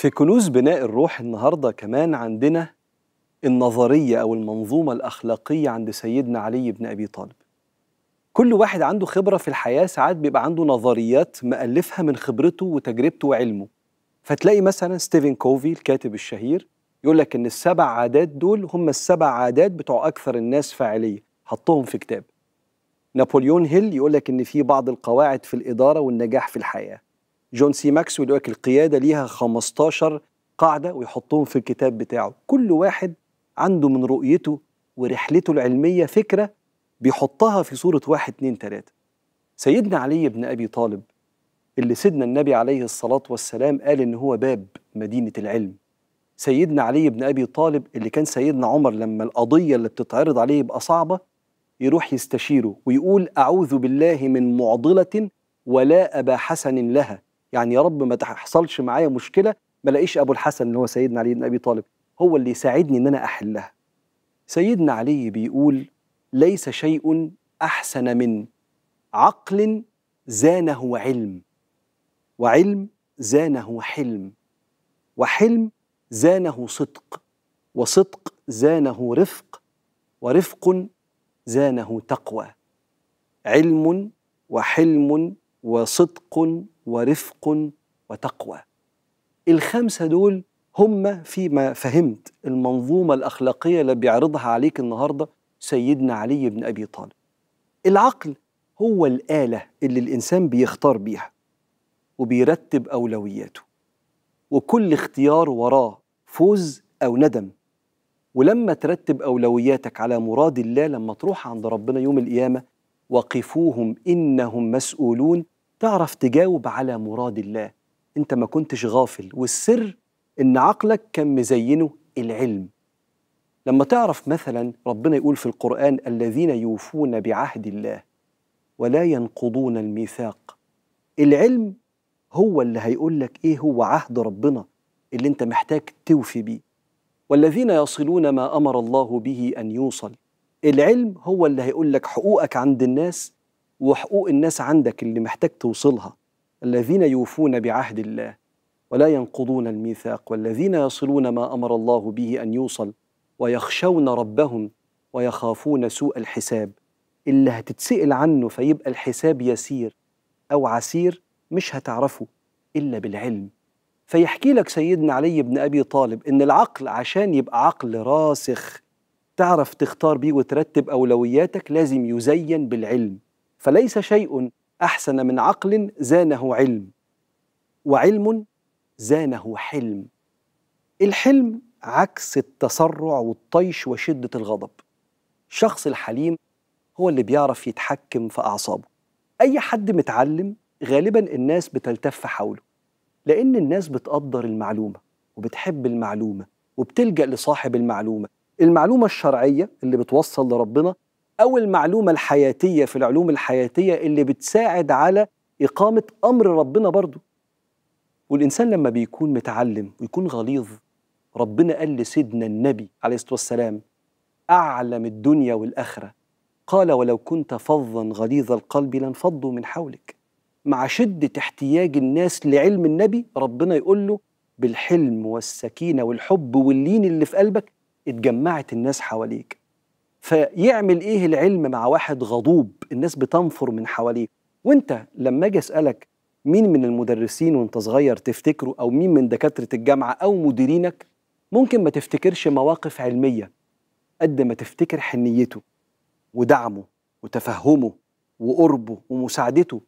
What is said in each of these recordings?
في كنوز بناء الروح النهارده كمان عندنا النظريه او المنظومه الاخلاقيه عند سيدنا علي بن ابي طالب كل واحد عنده خبره في الحياه ساعات بيبقى عنده نظريات مألفها من خبرته وتجربته وعلمه فتلاقي مثلا ستيفن كوفي الكاتب الشهير يقول لك ان السبع عادات دول هم السبع عادات بتوع اكثر الناس فاعليه حطهم في كتاب نابليون هيل يقول لك ان في بعض القواعد في الاداره والنجاح في الحياه جون سي ماكس يقول لك القياده ليها 15 قاعده ويحطهم في الكتاب بتاعه كل واحد عنده من رؤيته ورحلته العلميه فكره بيحطها في صوره واحد اتنين تلاته سيدنا علي بن ابي طالب اللي سيدنا النبي عليه الصلاه والسلام قال ان هو باب مدينه العلم سيدنا علي بن ابي طالب اللي كان سيدنا عمر لما القضيه اللي بتتعرض عليه يبقى صعبه يروح يستشيره ويقول اعوذ بالله من معضله ولا ابا حسن لها يعني يا رب ما تحصلش معايا مشكله ما الاقيش ابو الحسن اللي هو سيدنا علي بن ابي طالب هو اللي يساعدني ان انا احلها سيدنا علي بيقول ليس شيء احسن من عقل زانه علم وعلم زانه حلم وحلم زانه صدق وصدق زانه رفق ورفق زانه تقوى علم وحلم وصدق ورفق وتقوى الخمسة دول هم فيما فهمت المنظومة الأخلاقية اللي بيعرضها عليك النهاردة سيدنا علي بن أبي طالب العقل هو الآلة اللي الإنسان بيختار بيها وبيرتب أولوياته وكل اختيار وراه فوز أو ندم ولما ترتب أولوياتك على مراد الله لما تروح عند ربنا يوم القيامة وقفوهم إنهم مسؤولون تعرف تجاوب على مراد الله انت ما كنتش غافل والسر ان عقلك كان مزينه العلم لما تعرف مثلا ربنا يقول في القرآن الذين يوفون بعهد الله ولا ينقضون الميثاق العلم هو اللي هيقول لك ايه هو عهد ربنا اللي انت محتاج توفي بيه والذين يصلون ما امر الله به ان يوصل العلم هو اللي هيقول لك حقوقك عند الناس وحقوق الناس عندك اللي محتاج توصلها الذين يوفون بعهد الله ولا ينقضون الميثاق والذين يصلون ما امر الله به ان يوصل ويخشون ربهم ويخافون سوء الحساب اللي هتتسال عنه فيبقى الحساب يسير او عسير مش هتعرفه الا بالعلم فيحكي لك سيدنا علي بن ابي طالب ان العقل عشان يبقى عقل راسخ تعرف تختار بيه وترتب اولوياتك لازم يزين بالعلم فليس شيء احسن من عقل زانه علم وعلم زانه حلم الحلم عكس التسرع والطيش وشده الغضب الشخص الحليم هو اللي بيعرف يتحكم في اعصابه اي حد متعلم غالبا الناس بتلتف حوله لان الناس بتقدر المعلومه وبتحب المعلومه وبتلجا لصاحب المعلومه المعلومه الشرعيه اللي بتوصل لربنا أو المعلومة الحياتية في العلوم الحياتية اللي بتساعد على إقامة أمر ربنا برضه والإنسان لما بيكون متعلم ويكون غليظ ربنا قال لسيدنا النبي عليه الصلاة والسلام أعلم الدنيا والآخرة قال ولو كنت فظا غليظ القلب لانفضوا من حولك مع شدة احتياج الناس لعلم النبي ربنا يقول له بالحلم والسكينة والحب واللين اللي في قلبك اتجمعت الناس حواليك فيعمل ايه العلم مع واحد غضوب الناس بتنفر من حواليه وانت لما اجي اسالك مين من المدرسين وانت صغير تفتكره او مين من دكاتره الجامعه او مديرينك ممكن ما تفتكرش مواقف علميه قد ما تفتكر حنيته ودعمه وتفهمه وقربه ومساعدته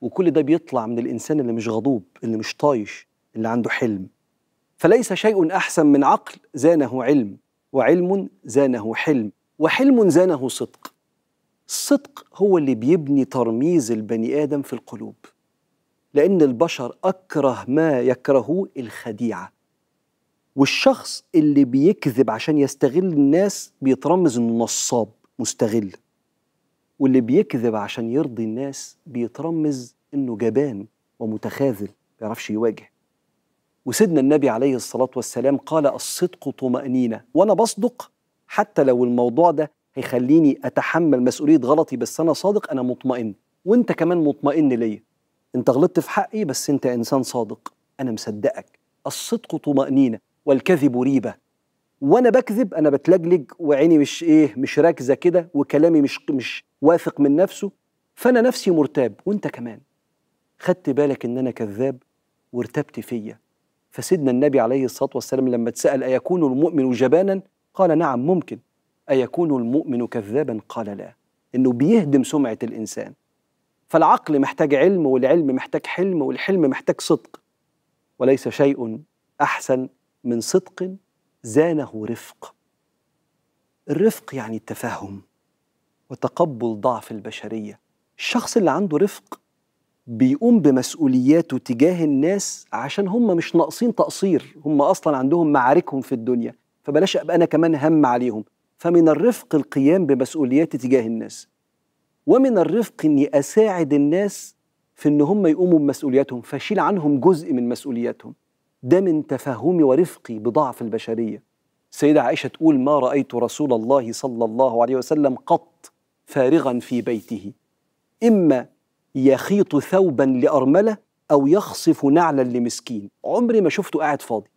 وكل ده بيطلع من الانسان اللي مش غضوب اللي مش طايش اللي عنده حلم فليس شيء احسن من عقل زانه علم وعلم زانه حلم وحلم زانه صدق الصدق هو اللي بيبني ترميز البني آدم في القلوب لأن البشر أكره ما يكرهوه الخديعة والشخص اللي بيكذب عشان يستغل الناس بيترمز انه نصاب مستغل واللي بيكذب عشان يرضي الناس بيترمز انه جبان ومتخاذل ما يعرفش يواجه وسيدنا النبي عليه الصلاه والسلام قال الصدق طمانينه وانا بصدق حتى لو الموضوع ده هيخليني اتحمل مسؤوليه غلطي بس انا صادق انا مطمئن وانت كمان مطمئن ليا انت غلطت في حقي بس انت انسان صادق انا مصدقك الصدق طمانينه والكذب ريبه وانا بكذب انا بتلجلج وعيني مش ايه مش راكزه كده وكلامي مش مش واثق من نفسه فانا نفسي مرتاب وانت كمان خدت بالك ان انا كذاب وارتبت فيا فسيدنا النبي عليه الصلاه والسلام لما اتسال ايكون المؤمن جبانا قال نعم ممكن أيكون المؤمن كذابا قال لا إنه بيهدم سمعة الإنسان فالعقل محتاج علم والعلم محتاج حلم والحلم محتاج صدق وليس شيء أحسن من صدق زانه رفق الرفق يعني التفاهم وتقبل ضعف البشرية الشخص اللي عنده رفق بيقوم بمسؤولياته تجاه الناس عشان هم مش ناقصين تقصير هم أصلا عندهم معاركهم في الدنيا فبلاش ابقى انا كمان هم عليهم فمن الرفق القيام بمسؤولياتي تجاه الناس ومن الرفق اني اساعد الناس في ان هم يقوموا بمسؤولياتهم فاشيل عنهم جزء من مسؤولياتهم ده من تفهمي ورفقي بضعف البشريه سيده عائشه تقول ما رايت رسول الله صلى الله عليه وسلم قط فارغا في بيته اما يخيط ثوبا لارمله او يخصف نعلا لمسكين عمري ما شفته قاعد فاضي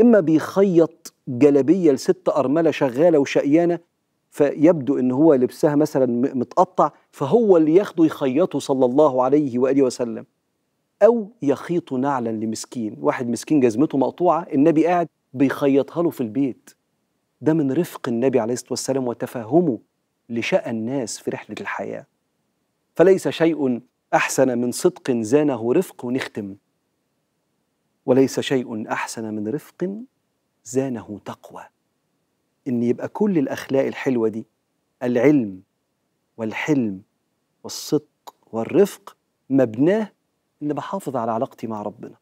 اما بيخيط جلبيه لست ارمله شغاله وشقيانه فيبدو ان هو لبسها مثلا متقطع فهو اللي ياخده يخيطه صلى الله عليه واله وسلم او يخيط نعلا لمسكين واحد مسكين جزمته مقطوعه النبي قاعد بيخيطها له في البيت ده من رفق النبي عليه الصلاه والسلام وتفهمه لشأ الناس في رحله الحياه فليس شيء احسن من صدق زانه رفق ونختم وليس شيء احسن من رفق زانه تقوى ان يبقى كل الاخلاق الحلوه دي العلم والحلم والصدق والرفق مبناه ان بحافظ على علاقتي مع ربنا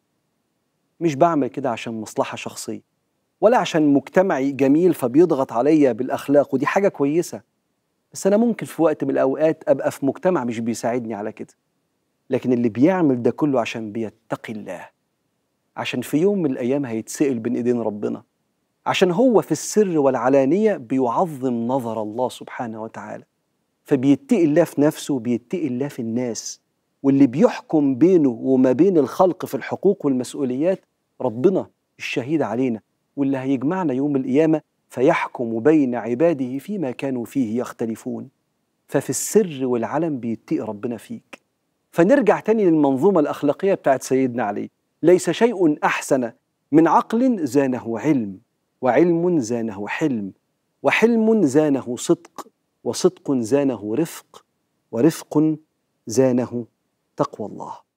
مش بعمل كده عشان مصلحه شخصيه ولا عشان مجتمعي جميل فبيضغط عليا بالاخلاق ودي حاجه كويسه بس انا ممكن في وقت من الاوقات ابقى في مجتمع مش بيساعدني على كده لكن اللي بيعمل ده كله عشان بيتقي الله عشان في يوم من الأيام هيتسأل بين إيدين ربنا عشان هو في السر والعلانية بيعظم نظر الله سبحانه وتعالى فبيتقي الله في نفسه وبيتقي الله في الناس واللي بيحكم بينه وما بين الخلق في الحقوق والمسؤوليات ربنا الشهيد علينا واللي هيجمعنا يوم القيامة فيحكم بين عباده فيما كانوا فيه يختلفون ففي السر والعلن بيتقي ربنا فيك فنرجع تاني للمنظومة الأخلاقية بتاعت سيدنا علي ليس شيء احسن من عقل زانه علم وعلم زانه حلم وحلم زانه صدق وصدق زانه رفق ورفق زانه تقوى الله